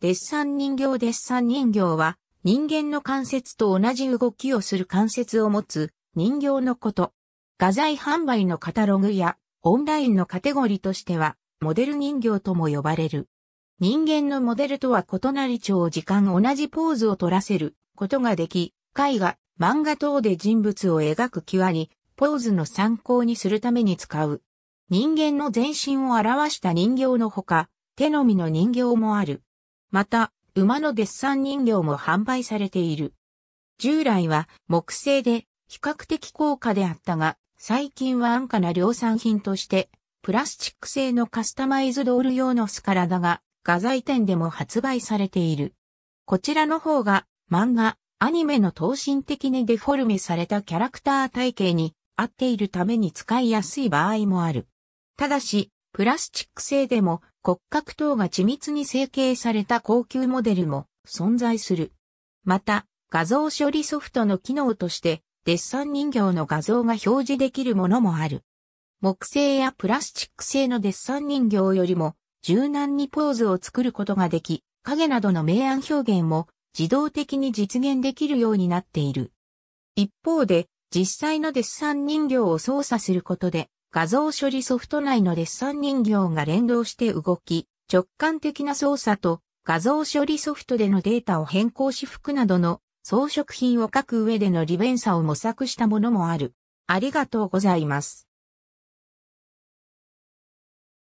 デッサン人形デッサン人形は人間の関節と同じ動きをする関節を持つ人形のこと。画材販売のカタログやオンラインのカテゴリーとしてはモデル人形とも呼ばれる。人間のモデルとは異なり長時間同じポーズを取らせることができ、絵画、漫画等で人物を描く際にポーズの参考にするために使う。人間の全身を表した人形のほか、手のみの人形もある。また、馬のデッサン人形も販売されている。従来は木製で比較的高価であったが、最近は安価な量産品として、プラスチック製のカスタマイズドール用のスカラダが、画材店でも発売されている。こちらの方が、漫画、アニメの等身的にデフォルメされたキャラクター体系に合っているために使いやすい場合もある。ただし、プラスチック製でも骨格等が緻密に成形された高級モデルも存在する。また、画像処理ソフトの機能として、デッサン人形の画像が表示できるものもある。木製やプラスチック製のデッサン人形よりも、柔軟にポーズを作ることができ、影などの明暗表現も自動的に実現できるようになっている。一方で、実際のデッサン人形を操作することで、画像処理ソフト内のデッサン人形が連動して動き、直感的な操作と画像処理ソフトでのデータを変更し服などの装飾品を書く上での利便さを模索したものもある。ありがとうございます。